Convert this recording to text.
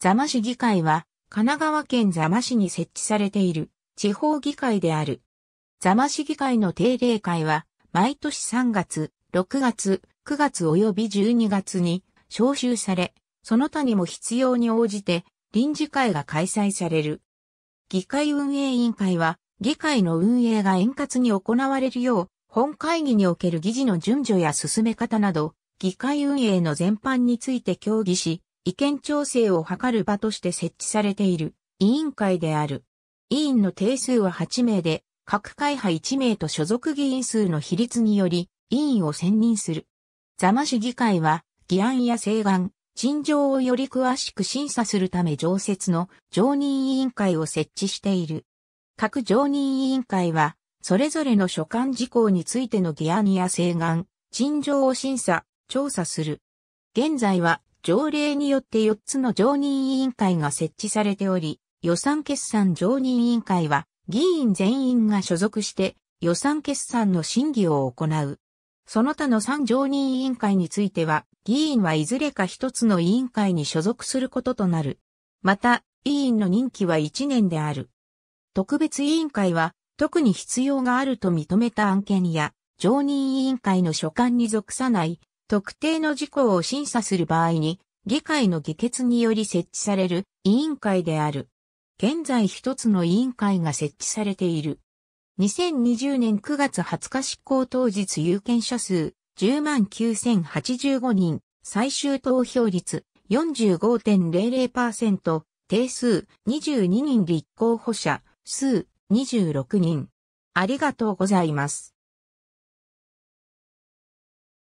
座間市議会は、神奈川県座間市に設置されている地方議会である。座間市議会の定例会は、毎年3月、6月、9月及び12月に招集され、その他にも必要に応じて臨時会が開催される。議会運営委員会は、議会の運営が円滑に行われるよう、本会議における議事の順序や進め方など、議会運営の全般について協議し、意見調整を図る場として設置されている委員会である。委員の定数は8名で、各会派1名と所属議員数の比率により、委員を選任する。座間市議会は、議案や請願、陳情をより詳しく審査するため常設の常任委員会を設置している。各常任委員会は、それぞれの所管事項についての議案や請願、陳情を審査、調査する。現在は条例によって4つの常任委員会が設置されており、予算決算常任委員会は議員全員が所属して予算決算の審議を行う。その他の3常任委員会については、議員はいずれか一つの委員会に所属することとなる。また、委員の任期は1年である。特別委員会は、特に必要があると認めた案件や、常任委員会の所管に属さない特定の事項を審査する場合に、議会の議決により設置される委員会である。現在一つの委員会が設置されている。2020年9月20日執行当日有権者数109,085人、最終投票率45.00%、定数22人立候補者、数26人。ありがとうございます。